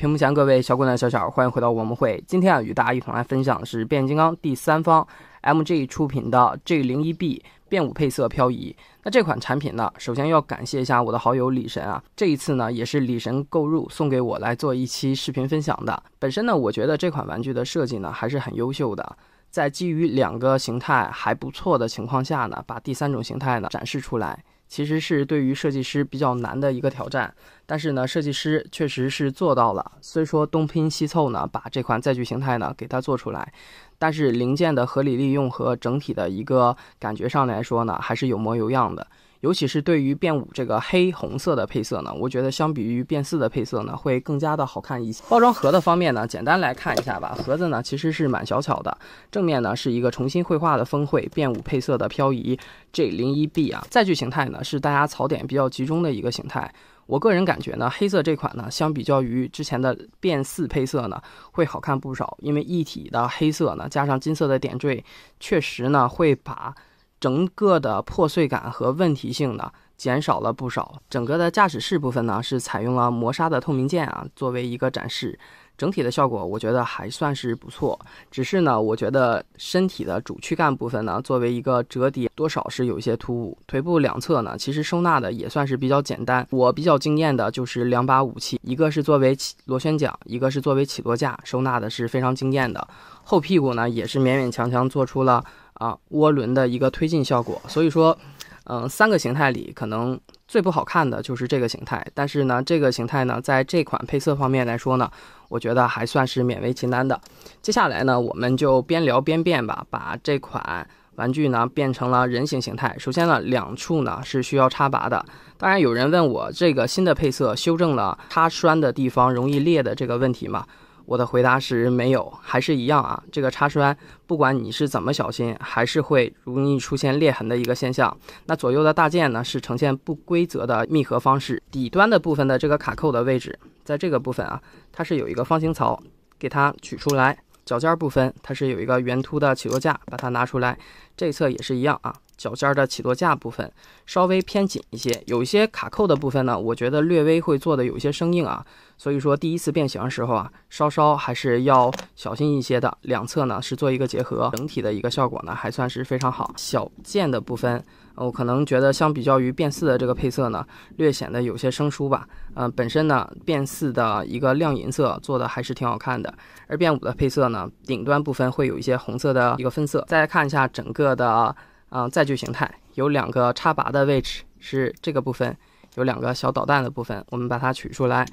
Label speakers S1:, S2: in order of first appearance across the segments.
S1: 屏幕前各位小姑娘、小小欢迎回到我们会。今天啊，与大家一同来分享的是变形金刚第三方 MG 出品的 G 零一 B 变五配色漂移。那这款产品呢，首先要感谢一下我的好友李神啊，这一次呢，也是李神购入送给我来做一期视频分享的。本身呢，我觉得这款玩具的设计呢还是很优秀的，在基于两个形态还不错的情况下呢，把第三种形态呢展示出来。其实是对于设计师比较难的一个挑战，但是呢，设计师确实是做到了。虽说东拼西凑呢，把这款载具形态呢给它做出来，但是零件的合理利用和整体的一个感觉上来说呢，还是有模有样的。尤其是对于变五这个黑红色的配色呢，我觉得相比于变四的配色呢，会更加的好看一些。包装盒的方面呢，简单来看一下吧。盒子呢其实是蛮小巧的，正面呢是一个重新绘画的峰会变五配色的漂移 J01B 啊。载具形态呢是大家槽点比较集中的一个形态。我个人感觉呢，黑色这款呢，相比较于之前的变四配色呢，会好看不少。因为一体的黑色呢，加上金色的点缀，确实呢会把。整个的破碎感和问题性呢减少了不少。整个的驾驶室部分呢，是采用了磨砂的透明件啊，作为一个展示，整体的效果我觉得还算是不错。只是呢，我觉得身体的主躯干部分呢，作为一个折叠，多少是有一些突兀。腿部两侧呢，其实收纳的也算是比较简单。我比较惊艳的就是两把武器，一个是作为起螺旋桨，一个是作为起落架，收纳的是非常惊艳的。后屁股呢，也是勉勉强强做出了。啊，涡轮的一个推进效果，所以说，嗯，三个形态里可能最不好看的就是这个形态。但是呢，这个形态呢，在这款配色方面来说呢，我觉得还算是勉为其难的。接下来呢，我们就边聊边变吧，把这款玩具呢变成了人形形态。首先呢，两处呢是需要插拔的。当然，有人问我这个新的配色修正了插栓的地方容易裂的这个问题吗？我的回答是没有，还是一样啊。这个插栓不管你是怎么小心，还是会容易出现裂痕的一个现象。那左右的大件呢，是呈现不规则的密合方式。底端的部分的这个卡扣的位置，在这个部分啊，它是有一个方形槽，给它取出来。脚尖部分它是有一个圆凸的起落架，把它拿出来。这一侧也是一样啊。脚尖的起落架部分稍微偏紧一些，有一些卡扣的部分呢，我觉得略微会做的有一些生硬啊，所以说第一次变形的时候啊，稍稍还是要小心一些的。两侧呢是做一个结合，整体的一个效果呢还算是非常好。小件的部分，我可能觉得相比较于变四的这个配色呢，略显得有些生疏吧。嗯，本身呢变四的一个亮银色做的还是挺好看的，而变五的配色呢，顶端部分会有一些红色的一个分色。再来看一下整个的。嗯，载具形态有两个插拔的位置，是这个部分，有两个小导弹的部分，我们把它取出来。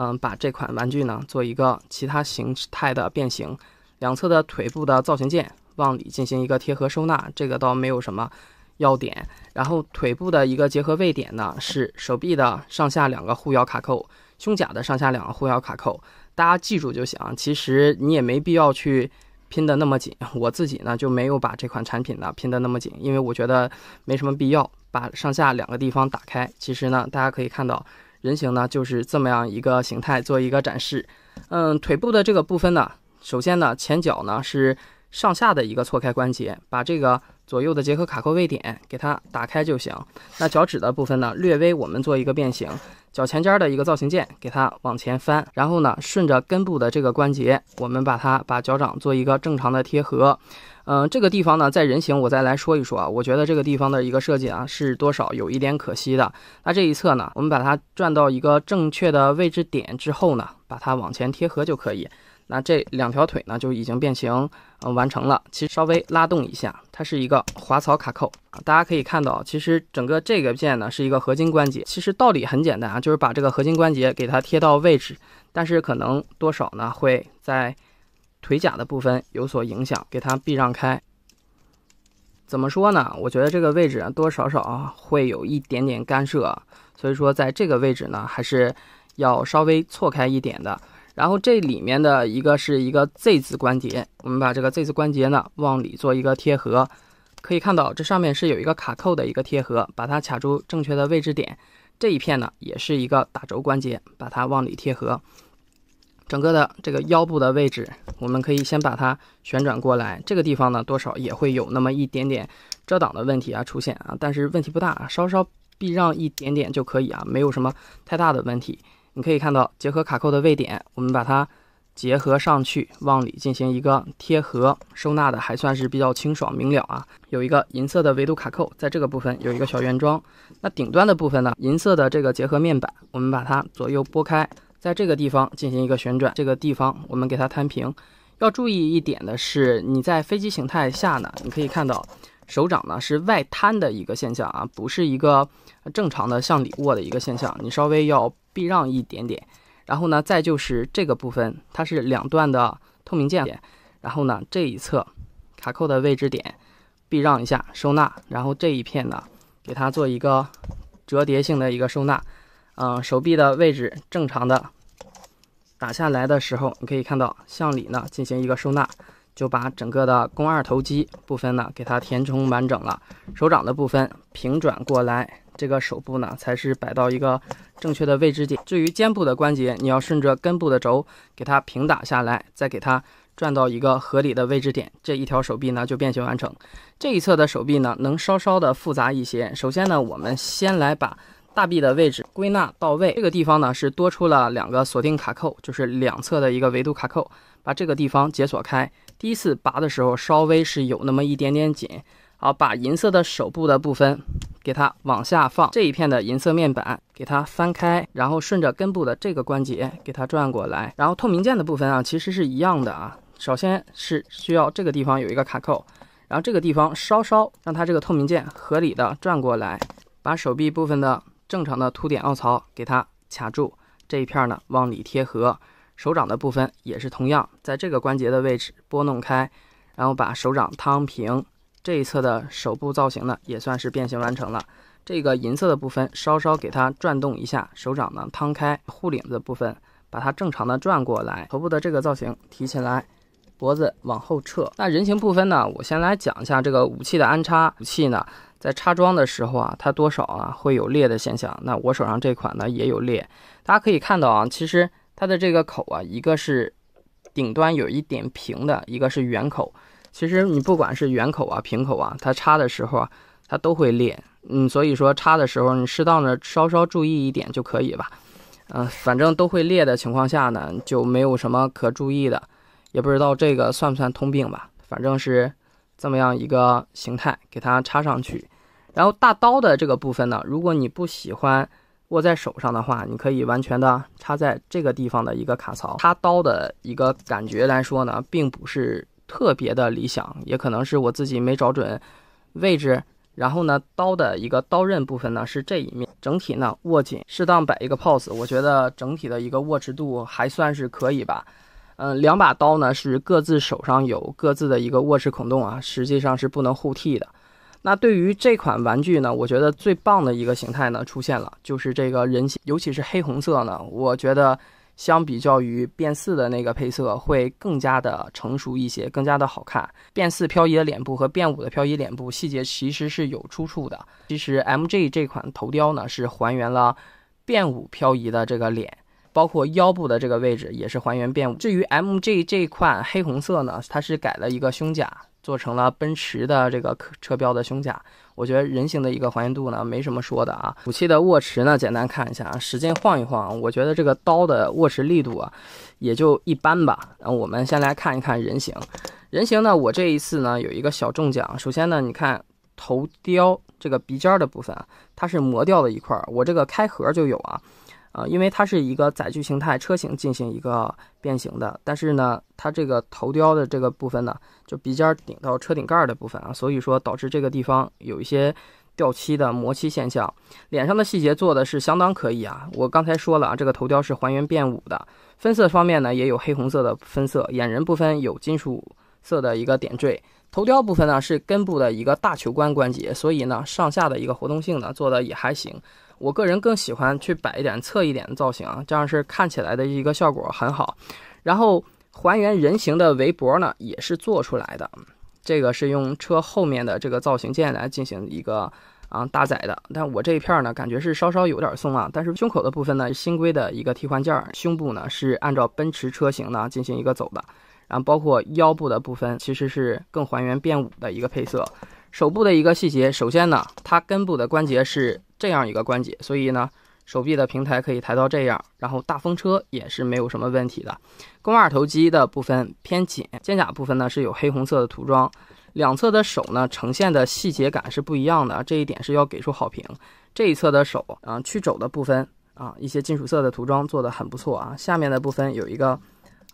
S1: 嗯，把这款玩具呢，做一个其他形态的变形，两侧的腿部的造型件往里进行一个贴合收纳，这个倒没有什么要点。然后腿部的一个结合位点呢，是手臂的上下两个护腰卡扣，胸甲的上下两个护腰卡扣，大家记住就行。其实你也没必要去。拼的那么紧，我自己呢就没有把这款产品呢拼的那么紧，因为我觉得没什么必要把上下两个地方打开。其实呢，大家可以看到人形呢就是这么样一个形态做一个展示。嗯，腿部的这个部分呢，首先呢前脚呢是。上下的一个错开关节，把这个左右的结合卡扣位点给它打开就行。那脚趾的部分呢，略微我们做一个变形，脚前尖的一个造型键给它往前翻，然后呢，顺着根部的这个关节，我们把它把脚掌做一个正常的贴合。嗯，这个地方呢，在人形我再来说一说啊，我觉得这个地方的一个设计啊，是多少有一点可惜的。那这一侧呢，我们把它转到一个正确的位置点之后呢，把它往前贴合就可以。那这两条腿呢就已经变形，嗯，完成了。其实稍微拉动一下，它是一个滑槽卡扣。大家可以看到，其实整个这个件呢是一个合金关节。其实道理很简单啊，就是把这个合金关节给它贴到位置，但是可能多少呢会在腿甲的部分有所影响，给它避让开。怎么说呢？我觉得这个位置啊多少少会有一点点干涉，所以说在这个位置呢还是要稍微错开一点的。然后这里面的一个是一个 Z 字关节，我们把这个 Z 字关节呢往里做一个贴合，可以看到这上面是有一个卡扣的一个贴合，把它卡住正确的位置点。这一片呢也是一个打轴关节，把它往里贴合。整个的这个腰部的位置，我们可以先把它旋转过来。这个地方呢多少也会有那么一点点遮挡的问题啊出现啊，但是问题不大，稍稍避让一点点就可以啊，没有什么太大的问题。你可以看到，结合卡扣的位点，我们把它结合上去，往里进行一个贴合收纳的，还算是比较清爽明了啊。有一个银色的维度卡扣，在这个部分有一个小圆桩。那顶端的部分呢，银色的这个结合面板，我们把它左右拨开，在这个地方进行一个旋转。这个地方我们给它摊平。要注意一点的是，你在飞机形态下呢，你可以看到。手掌呢是外摊的一个现象啊，不是一个正常的向里握的一个现象，你稍微要避让一点点。然后呢，再就是这个部分，它是两段的透明件，然后呢这一侧卡扣的位置点避让一下收纳，然后这一片呢给它做一个折叠性的一个收纳。嗯，手臂的位置正常的打下来的时候，你可以看到向里呢进行一个收纳。就把整个的肱二头肌部分呢，给它填充完整了。手掌的部分平转过来，这个手部呢才是摆到一个正确的位置点。至于肩部的关节，你要顺着根部的轴给它平打下来，再给它转到一个合理的位置点。这一条手臂呢就变形完成。这一侧的手臂呢能稍稍的复杂一些。首先呢，我们先来把大臂的位置归纳到位。这个地方呢是多出了两个锁定卡扣，就是两侧的一个维度卡扣，把这个地方解锁开。第一次拔的时候，稍微是有那么一点点紧，好，把银色的手部的部分给它往下放，这一片的银色面板给它翻开，然后顺着根部的这个关节给它转过来，然后透明件的部分啊，其实是一样的啊，首先是需要这个地方有一个卡扣，然后这个地方稍稍让它这个透明件合理的转过来，把手臂部分的正常的凸点凹槽给它卡住，这一片呢往里贴合。手掌的部分也是同样，在这个关节的位置拨弄开，然后把手掌摊平，这一侧的手部造型呢也算是变形完成了。这个银色的部分稍稍给它转动一下，手掌呢摊开，护领子部分把它正常的转过来，头部的这个造型提起来，脖子往后撤。那人形部分呢，我先来讲一下这个武器的安插。武器呢在插装的时候啊，它多少啊会有裂的现象。那我手上这款呢也有裂，大家可以看到啊，其实。它的这个口啊，一个是顶端有一点平的，一个是圆口。其实你不管是圆口啊、平口啊，它插的时候啊，它都会裂。嗯，所以说插的时候你适当的稍稍注意一点就可以吧。嗯，反正都会裂的情况下呢，就没有什么可注意的，也不知道这个算不算通病吧。反正是这么样一个形态，给它插上去。然后大刀的这个部分呢，如果你不喜欢。握在手上的话，你可以完全的插在这个地方的一个卡槽。插刀的一个感觉来说呢，并不是特别的理想，也可能是我自己没找准位置。然后呢，刀的一个刀刃部分呢是这一面，整体呢握紧，适当摆一个 pose，我觉得整体的一个握持度还算是可以吧。嗯，两把刀呢是各自手上有各自的一个握持孔洞啊，实际上是不能互替的。那对于这款玩具呢，我觉得最棒的一个形态呢出现了，就是这个人形，尤其是黑红色呢，我觉得相比较于变四的那个配色会更加的成熟一些，更加的好看。变四漂移的脸部和变五的漂移脸部细节其实是有出处的。其实 M G 这款头雕呢是还原了变五漂移的这个脸，包括腰部的这个位置也是还原变五。至于 M G 这款黑红色呢，它是改了一个胸甲。做成了奔驰的这个车标的胸甲，我觉得人形的一个还原度呢，没什么说的啊。武器的握持呢，简单看一下，使劲晃一晃，我觉得这个刀的握持力度啊，也就一般吧。然后我们先来看一看人形，人形呢，我这一次呢有一个小中奖。首先呢，你看头雕这个鼻尖的部分，它是磨掉的一块儿，我这个开盒就有啊。啊，因为它是一个载具形态车型进行一个变形的，但是呢，它这个头雕的这个部分呢，就鼻尖顶到车顶盖的部分啊，所以说导致这个地方有一些掉漆的磨漆现象。脸上的细节做的是相当可以啊，我刚才说了啊，这个头雕是还原变五的，分色方面呢也有黑红色的分色，眼人部分有金属色的一个点缀，头雕部分呢是根部的一个大球关关节，所以呢上下的一个活动性呢做的也还行。我个人更喜欢去摆一点侧一点的造型，这样是看起来的一个效果很好。然后还原人形的围脖呢，也是做出来的，这个是用车后面的这个造型件来进行一个啊搭载的。但我这一片呢，感觉是稍稍有点松啊，但是胸口的部分呢，新规的一个替换件，胸部呢是按照奔驰车型呢进行一个走的，然后包括腰部的部分，其实是更还原变五的一个配色。手部的一个细节，首先呢，它根部的关节是这样一个关节，所以呢，手臂的平台可以抬到这样，然后大风车也是没有什么问题的。肱二头肌的部分偏紧，肩胛部分呢是有黑红色的涂装，两侧的手呢呈现的细节感是不一样的，这一点是要给出好评。这一侧的手，啊，曲肘的部分，啊，一些金属色的涂装做得很不错啊。下面的部分有一个，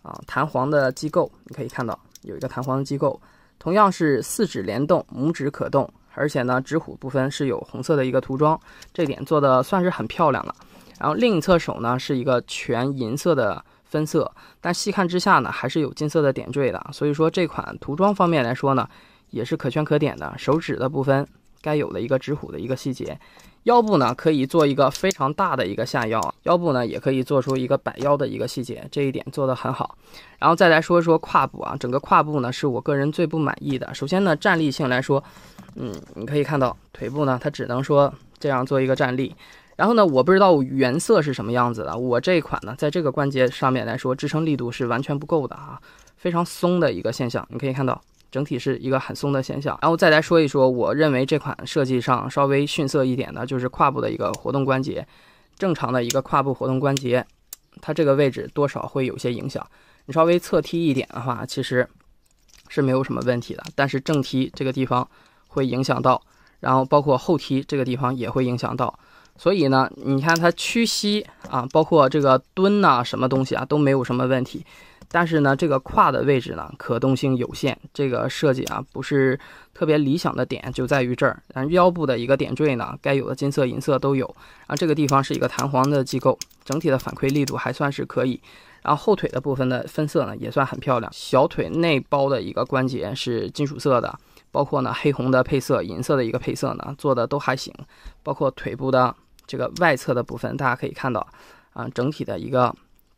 S1: 啊，弹簧的机构，你可以看到有一个弹簧的机构。同样是四指联动，拇指可动，而且呢，指虎部分是有红色的一个涂装，这点做的算是很漂亮了。然后另一侧手呢是一个全银色的分色，但细看之下呢还是有金色的点缀的，所以说这款涂装方面来说呢也是可圈可点的。手指的部分。该有的一个直虎的一个细节，腰部呢可以做一个非常大的一个下腰，腰部呢也可以做出一个摆腰的一个细节，这一点做的很好。然后再来说一说胯部啊，整个胯部呢是我个人最不满意的。首先呢，站立性来说，嗯，你可以看到腿部呢，它只能说这样做一个站立。然后呢，我不知道原色是什么样子的，我这一款呢，在这个关节上面来说，支撑力度是完全不够的啊，非常松的一个现象，你可以看到。整体是一个很松的现象，然后再来说一说，我认为这款设计上稍微逊色一点的就是胯部的一个活动关节，正常的一个胯部活动关节，它这个位置多少会有些影响，你稍微侧踢一点的话，其实是没有什么问题的，但是正踢这个地方会影响到，然后包括后踢这个地方也会影响到，所以呢，你看它屈膝啊，包括这个蹲呐，什么东西啊，都没有什么问题。但是呢，这个胯的位置呢，可动性有限。这个设计啊，不是特别理想的点就在于这儿。后腰部的一个点缀呢，该有的金色、银色都有。然后这个地方是一个弹簧的机构，整体的反馈力度还算是可以。然后后腿的部分的分色呢，也算很漂亮。小腿内包的一个关节是金属色的，包括呢黑红的配色、银色的一个配色呢，做的都还行。包括腿部的这个外侧的部分，大家可以看到，啊，整体的一个。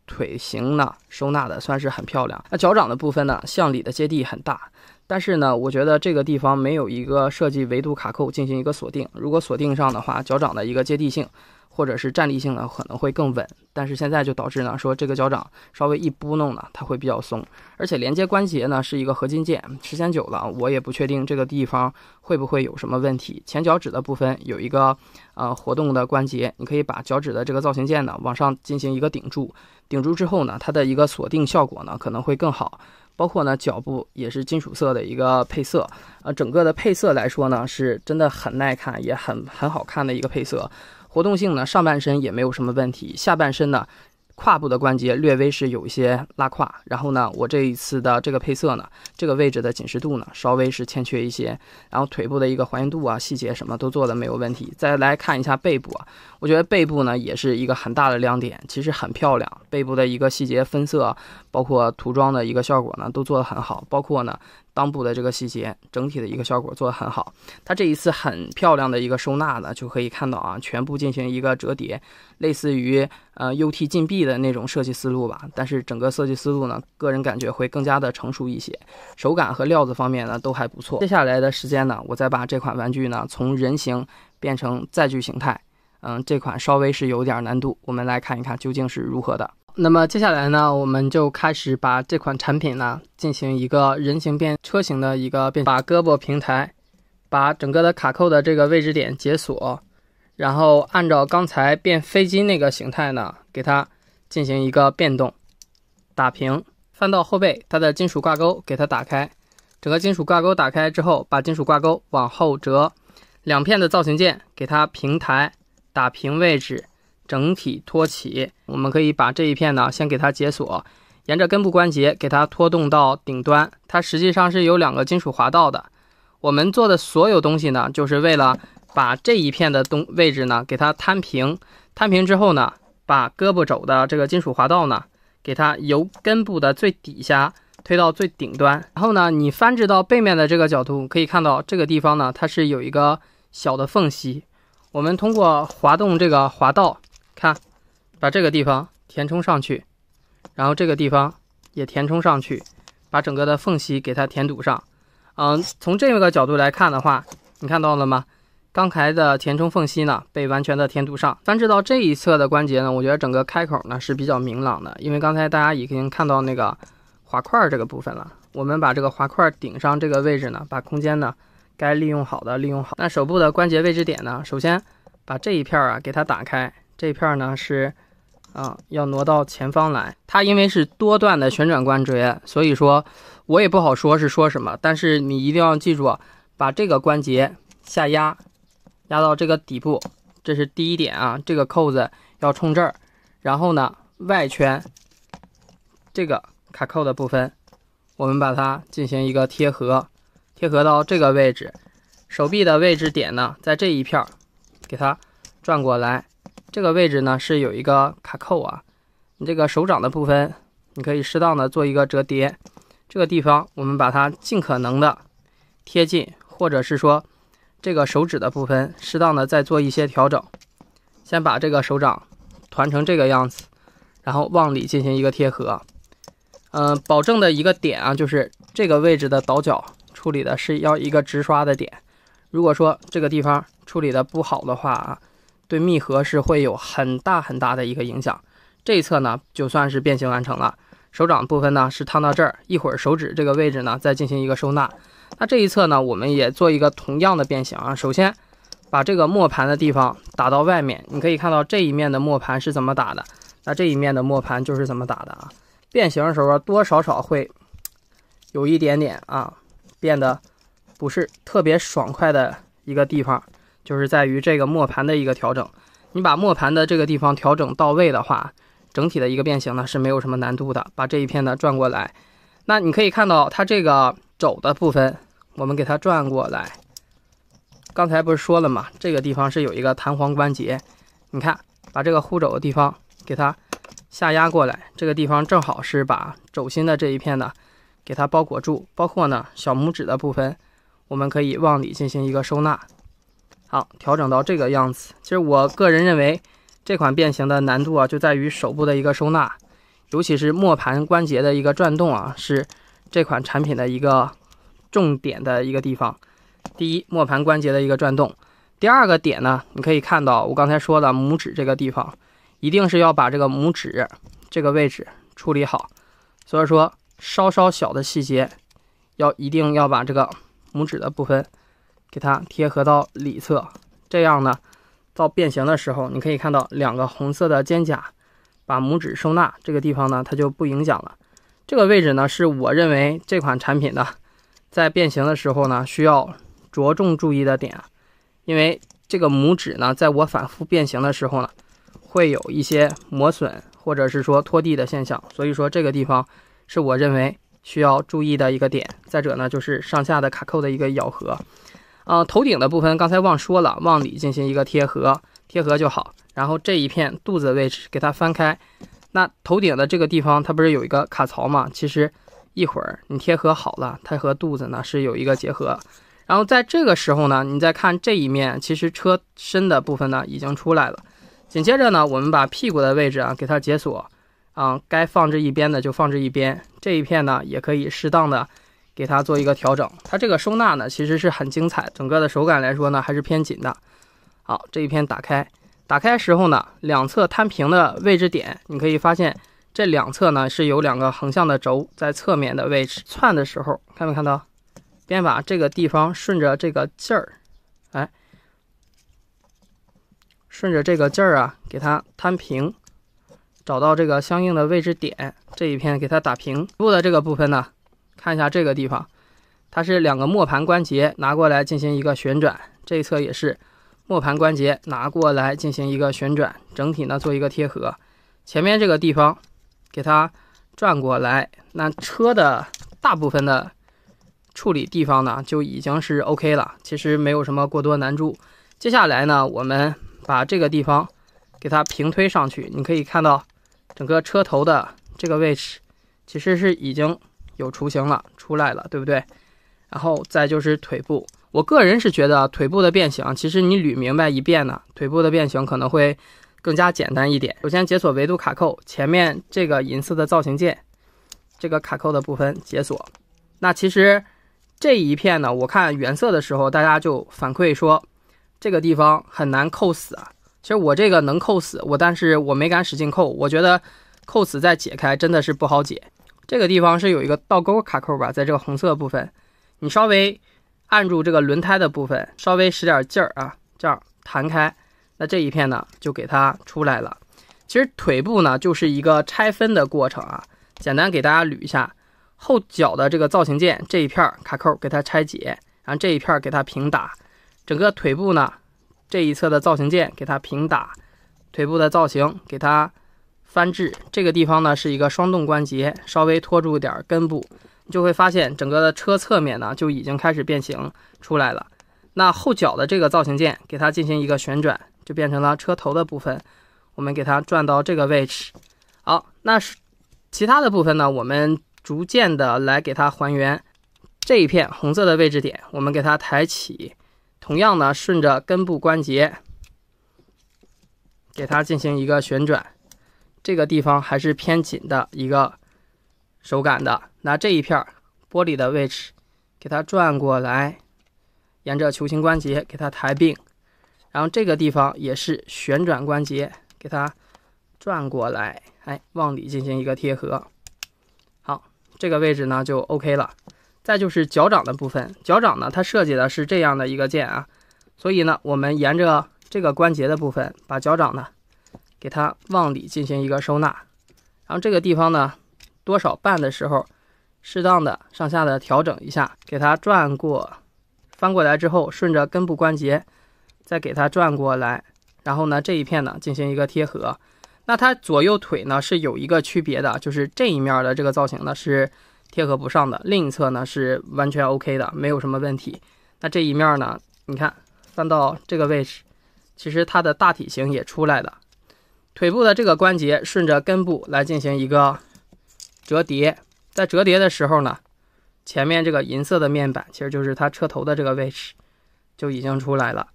S1: 腿型呢，收纳的算是很漂亮。那脚掌的部分呢，向里的接地很大，但是呢，我觉得这个地方没有一个设计维度卡扣进行一个锁定。如果锁定上的话，脚掌的一个接地性。或者是站立性呢可能会更稳，但是现在就导致呢，说这个脚掌稍微一拨弄呢，它会比较松，而且连接关节呢是一个合金件，时间久了我也不确定这个地方会不会有什么问题。前脚趾的部分有一个呃活动的关节，你可以把脚趾的这个造型键呢往上进行一个顶住，顶住之后呢，它的一个锁定效果呢可能会更好。包括呢脚部也是金属色的一个配色，呃，整个的配色来说呢是真的很耐看，也很很好看的一个配色。活动性呢，上半身也没有什么问题，下半身呢，胯部的关节略微是有一些拉胯，然后呢，我这一次的这个配色呢，这个位置的紧实度呢，稍微是欠缺一些，然后腿部的一个还原度啊，细节什么都做的没有问题，再来看一下背部啊，我觉得背部呢也是一个很大的亮点，其实很漂亮，背部的一个细节分色，包括涂装的一个效果呢，都做得很好，包括呢。裆部的这个细节，整体的一个效果做得很好。它这一次很漂亮的一个收纳呢，就可以看到啊，全部进行一个折叠，类似于呃 UT 禁闭的那种设计思路吧。但是整个设计思路呢，个人感觉会更加的成熟一些，手感和料子方面呢都还不错。接下来的时间呢，我再把这款玩具呢从人形变成载具形态。嗯，这款稍微是有点难度，我们来看一看究竟是如何的。那么接下来呢，我们就开始把这款产品呢进行一个人形变车型的一个变，把胳膊平台，把整个的卡扣的这个位置点解锁，然后按照刚才变飞机那个形态呢，给它进行一个变动，打平，翻到后背，它的金属挂钩给它打开，整个金属挂钩打开之后，把金属挂钩往后折，两片的造型件给它平台，打平位置。整体托起，我们可以把这一片呢先给它解锁，沿着根部关节给它拖动到顶端，它实际上是有两个金属滑道的。我们做的所有东西呢，就是为了把这一片的东位置呢给它摊平，摊平之后呢，把胳膊肘的这个金属滑道呢给它由根部的最底下推到最顶端，然后呢，你翻至到背面的这个角度，可以看到这个地方呢它是有一个小的缝隙，我们通过滑动这个滑道。看，把这个地方填充上去，然后这个地方也填充上去，把整个的缝隙给它填堵上。嗯，从这个角度来看的话，你看到了吗？刚才的填充缝隙呢，被完全的填堵上。翻至到这一侧的关节呢，我觉得整个开口呢是比较明朗的，因为刚才大家已经看到那个滑块这个部分了。我们把这个滑块顶上这个位置呢，把空间呢该利用好的利用好。那手部的关节位置点呢，首先把这一片啊给它打开。这片呢是，啊，要挪到前方来。它因为是多段的旋转关节，所以说我也不好说是说什么。但是你一定要记住啊，把这个关节下压，压到这个底部，这是第一点啊。这个扣子要冲这儿，然后呢，外圈这个卡扣的部分，我们把它进行一个贴合，贴合到这个位置。手臂的位置点呢，在这一片，给它转过来。这个位置呢是有一个卡扣啊，你这个手掌的部分，你可以适当的做一个折叠，这个地方我们把它尽可能的贴近，或者是说这个手指的部分适当的再做一些调整，先把这个手掌团成这个样子，然后往里进行一个贴合，嗯，保证的一个点啊，就是这个位置的倒角处理的是要一个直刷的点，如果说这个地方处理的不好的话啊。对密合是会有很大很大的一个影响，这一侧呢就算是变形完成了，手掌部分呢是烫到这儿，一会儿手指这个位置呢再进行一个收纳，那这一侧呢我们也做一个同样的变形啊，首先把这个磨盘的地方打到外面，你可以看到这一面的磨盘是怎么打的，那这一面的磨盘就是怎么打的啊，变形的时候多少少会有一点点啊，变得不是特别爽快的一个地方。就是在于这个磨盘的一个调整，你把磨盘的这个地方调整到位的话，整体的一个变形呢是没有什么难度的。把这一片呢转过来，那你可以看到它这个肘的部分，我们给它转过来。刚才不是说了吗？这个地方是有一个弹簧关节。你看，把这个护肘的地方给它下压过来，这个地方正好是把肘心的这一片呢给它包裹住，包括呢小拇指的部分，我们可以往里进行一个收纳。好，调整到这个样子。其实我个人认为，这款变形的难度啊，就在于手部的一个收纳，尤其是磨盘关节的一个转动啊，是这款产品的一个重点的一个地方。第一，磨盘关节的一个转动；第二个点呢，你可以看到我刚才说的拇指这个地方，一定是要把这个拇指这个位置处理好。所以说，稍稍小的细节，要一定要把这个拇指的部分。给它贴合到里侧，这样呢，到变形的时候，你可以看到两个红色的肩甲把拇指收纳，这个地方呢它就不影响了。这个位置呢是我认为这款产品的在变形的时候呢需要着重注意的点，因为这个拇指呢在我反复变形的时候呢会有一些磨损或者是说拖地的现象，所以说这个地方是我认为需要注意的一个点。再者呢就是上下的卡扣的一个咬合。啊，头顶的部分刚才忘说了，往里进行一个贴合，贴合就好。然后这一片肚子位置给它翻开，那头顶的这个地方它不是有一个卡槽吗？其实一会儿你贴合好了，它和肚子呢是有一个结合。然后在这个时候呢，你再看这一面，其实车身的部分呢已经出来了。紧接着呢，我们把屁股的位置啊给它解锁，啊，该放置一边的就放置一边，这一片呢也可以适当的。给它做一个调整，它这个收纳呢，其实是很精彩。整个的手感来说呢，还是偏紧的。好，这一片打开，打开时候呢，两侧摊平的位置点，你可以发现这两侧呢是有两个横向的轴在侧面的位置。窜的时候看没看到？边把这个地方顺着这个劲儿，哎，顺着这个劲儿啊，给它摊平，找到这个相应的位置点，这一片给它打平。布的这个部分呢。看一下这个地方，它是两个磨盘关节，拿过来进行一个旋转。这一侧也是磨盘关节，拿过来进行一个旋转，整体呢做一个贴合。前面这个地方给它转过来，那车的大部分的处理地方呢就已经是 OK 了，其实没有什么过多难处。接下来呢，我们把这个地方给它平推上去，你可以看到整个车头的这个位置其实是已经。有雏形了，出来了，对不对？然后再就是腿部，我个人是觉得腿部的变形，其实你捋明白一遍呢，腿部的变形可能会更加简单一点。首先解锁维度卡扣，前面这个银色的造型键，这个卡扣的部分解锁。那其实这一片呢，我看原色的时候，大家就反馈说这个地方很难扣死啊。其实我这个能扣死我，但是我没敢使劲扣，我觉得扣死再解开真的是不好解。这个地方是有一个倒钩卡扣吧，在这个红色部分，你稍微按住这个轮胎的部分，稍微使点劲儿啊，这样弹开，那这一片呢就给它出来了。其实腿部呢就是一个拆分的过程啊，简单给大家捋一下，后脚的这个造型件这一片卡扣给它拆解，然后这一片给它平打，整个腿部呢这一侧的造型件给它平打，腿部的造型给它。翻至这个地方呢，是一个双动关节，稍微拖住点根部，就会发现整个的车侧面呢就已经开始变形出来了。那后脚的这个造型件，给它进行一个旋转，就变成了车头的部分。我们给它转到这个位置。好，那是其他的部分呢，我们逐渐的来给它还原这一片红色的位置点。我们给它抬起，同样呢，顺着根部关节，给它进行一个旋转。这个地方还是偏紧的一个手感的，拿这一片玻璃的位置给它转过来，沿着球形关节给它抬并，然后这个地方也是旋转关节，给它转过来，哎，往里进行一个贴合，好，这个位置呢就 OK 了。再就是脚掌的部分，脚掌呢它设计的是这样的一个键啊，所以呢我们沿着这个关节的部分把脚掌呢。给它往里进行一个收纳，然后这个地方呢，多少半的时候，适当的上下的调整一下，给它转过，翻过来之后，顺着根部关节，再给它转过来，然后呢，这一片呢进行一个贴合。那它左右腿呢是有一个区别的，就是这一面的这个造型呢是贴合不上的，另一侧呢是完全 OK 的，没有什么问题。那这一面呢，你看翻到这个位置，其实它的大体型也出来了。腿部的这个关节顺着根部来进行一个折叠，在折叠的时候呢，前面这个银色的面板其实就是它车头的这个位置就已经出来了。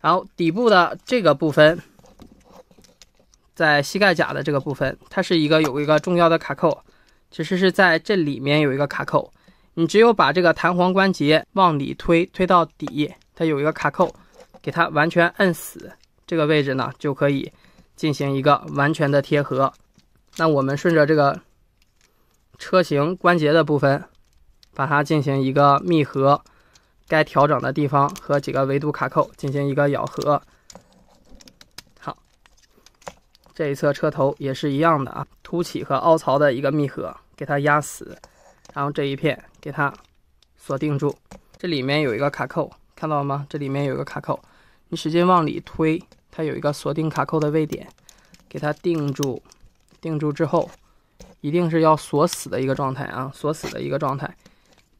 S1: 然后底部的这个部分，在膝盖甲的这个部分，它是一个有一个重要的卡扣，其实是在这里面有一个卡扣，你只有把这个弹簧关节往里推，推到底，它有一个卡扣，给它完全摁死，这个位置呢就可以。进行一个完全的贴合，那我们顺着这个车型关节的部分，把它进行一个密合，该调整的地方和几个维度卡扣进行一个咬合。好，这一侧车头也是一样的啊，凸起和凹槽的一个密合，给它压死，然后这一片给它锁定住，这里面有一个卡扣，看到了吗？这里面有一个卡扣，你使劲往里推。它有一个锁定卡扣的位点，给它定住，定住之后，一定是要锁死的一个状态啊，锁死的一个状态。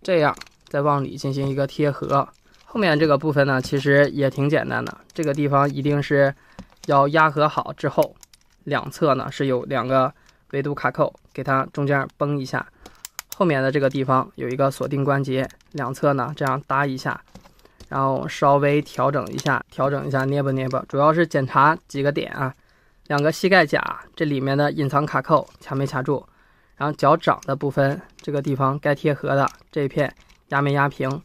S1: 这样再往里进行一个贴合。后面这个部分呢，其实也挺简单的，这个地方一定是要压合好之后，两侧呢是有两个维度卡扣，给它中间崩一下。后面的这个地方有一个锁定关节，两侧呢这样搭一下。然后稍微调整一下，调整一下，捏吧捏吧，主要是检查几个点啊，两个膝盖甲这里面的隐藏卡扣卡没卡住，然后脚掌的部分这个地方该贴合的这一片压没压平，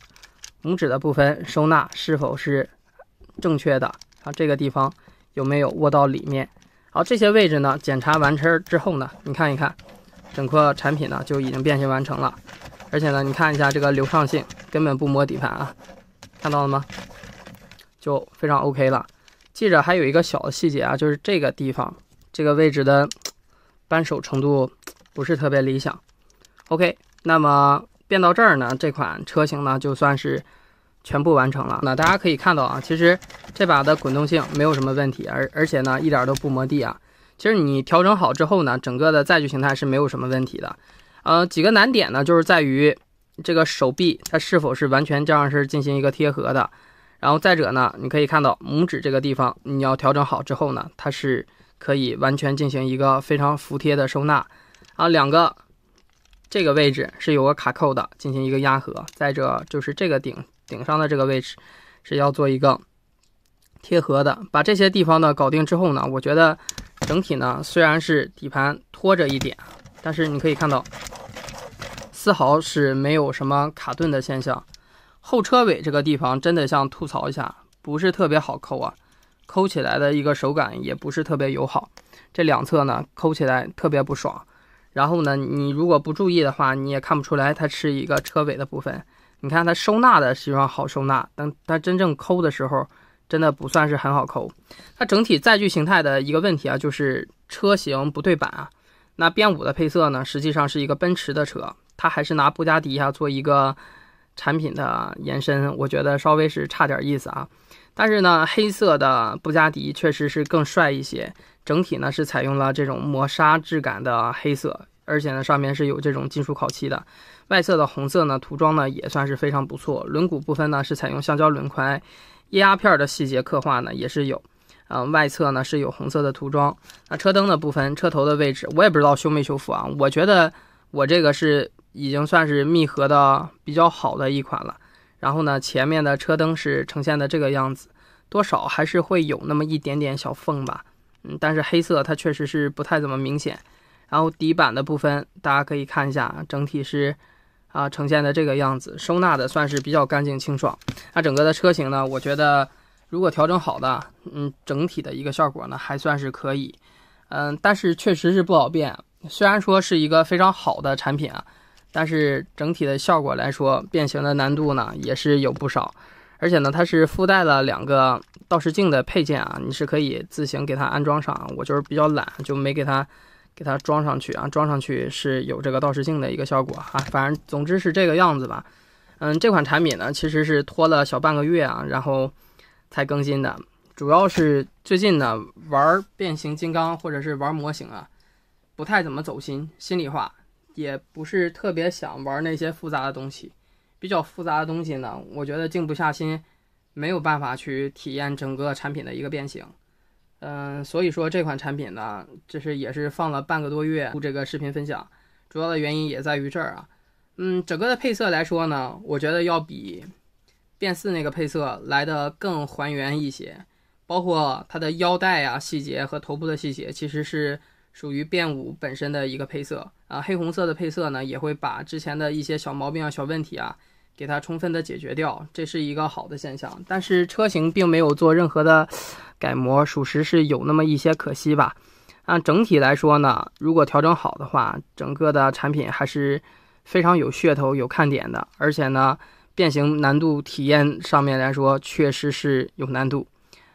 S1: 拇指的部分收纳是否是正确的，然后这个地方有没有握到里面，好，这些位置呢检查完成之后呢，你看一看，整个产品呢就已经变形完成了，而且呢你看一下这个流畅性根本不摸底盘啊。看到了吗？就非常 OK 了。记着还有一个小的细节啊，就是这个地方，这个位置的扳手程度不是特别理想。OK，那么变到这儿呢，这款车型呢就算是全部完成了。那大家可以看到啊，其实这把的滚动性没有什么问题，而而且呢一点都不磨地啊。其实你调整好之后呢，整个的载具形态是没有什么问题的。呃，几个难点呢就是在于。这个手臂它是否是完全这样是进行一个贴合的？然后再者呢，你可以看到拇指这个地方，你要调整好之后呢，它是可以完全进行一个非常服帖的收纳。啊，两个这个位置是有个卡扣的，进行一个压合。再者就是这个顶顶上的这个位置是要做一个贴合的。把这些地方呢搞定之后呢，我觉得整体呢虽然是底盘拖着一点，但是你可以看到。丝毫是没有什么卡顿的现象。后车尾这个地方真的想吐槽一下，不是特别好抠啊，抠起来的一个手感也不是特别友好。这两侧呢，抠起来特别不爽。然后呢，你如果不注意的话，你也看不出来它是一个车尾的部分。你看它收纳的实际上好收纳，但它真正抠的时候，真的不算是很好抠。它整体载具形态的一个问题啊，就是车型不对版啊。那边五的配色呢，实际上是一个奔驰的车。它还是拿布加迪啊做一个产品的延伸，我觉得稍微是差点意思啊。但是呢，黑色的布加迪确实是更帅一些。整体呢是采用了这种磨砂质感的黑色，而且呢上面是有这种金属烤漆的。外侧的红色呢涂装呢也算是非常不错。轮毂部分呢是采用橡胶轮宽，液压片的细节刻画呢也是有。嗯，外侧呢是有红色的涂装。那车灯的部分，车头的位置我也不知道修没修复啊。我觉得我这个是。已经算是密合的比较好的一款了。然后呢，前面的车灯是呈现的这个样子，多少还是会有那么一点点小缝吧。嗯，但是黑色它确实是不太怎么明显。然后底板的部分，大家可以看一下，整体是啊呈现的这个样子，收纳的算是比较干净清爽。那整个的车型呢，我觉得如果调整好的，嗯，整体的一个效果呢还算是可以。嗯，但是确实是不好变。虽然说是一个非常好的产品啊。但是整体的效果来说，变形的难度呢也是有不少，而且呢它是附带了两个倒视镜的配件啊，你是可以自行给它安装上。我就是比较懒，就没给它给它装上去啊。装上去是有这个倒视镜的一个效果啊，反正总之是这个样子吧。嗯，这款产品呢其实是拖了小半个月啊，然后才更新的，主要是最近呢玩变形金刚或者是玩模型啊，不太怎么走心，心里话。也不是特别想玩那些复杂的东西，比较复杂的东西呢，我觉得静不下心，没有办法去体验整个产品的一个变形。嗯，所以说这款产品呢，就是也是放了半个多月录这个视频分享，主要的原因也在于这儿啊。嗯，整个的配色来说呢，我觉得要比变四那个配色来的更还原一些，包括它的腰带啊细节和头部的细节，其实是。属于变五本身的一个配色啊，黑红色的配色呢，也会把之前的一些小毛病啊、小问题啊，给它充分的解决掉，这是一个好的现象。但是车型并没有做任何的改模，属实是有那么一些可惜吧。啊，整体来说呢，如果调整好的话，整个的产品还是非常有噱头、有看点的。而且呢，变形难度体验上面来说，确实是有难度。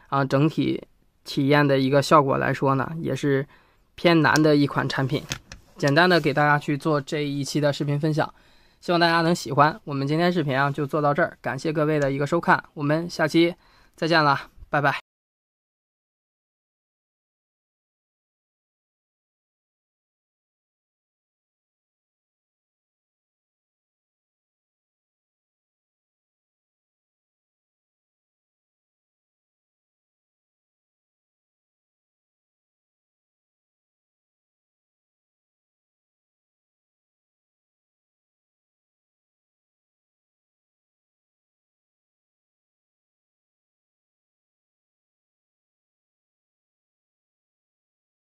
S1: 啊，整体体验的一个效果来说呢，也是。偏难的一款产品，简单的给大家去做这一期的视频分享，希望大家能喜欢。我们今天视频啊就做到这儿，感谢各位的一个收看，我们下期再见了，拜拜。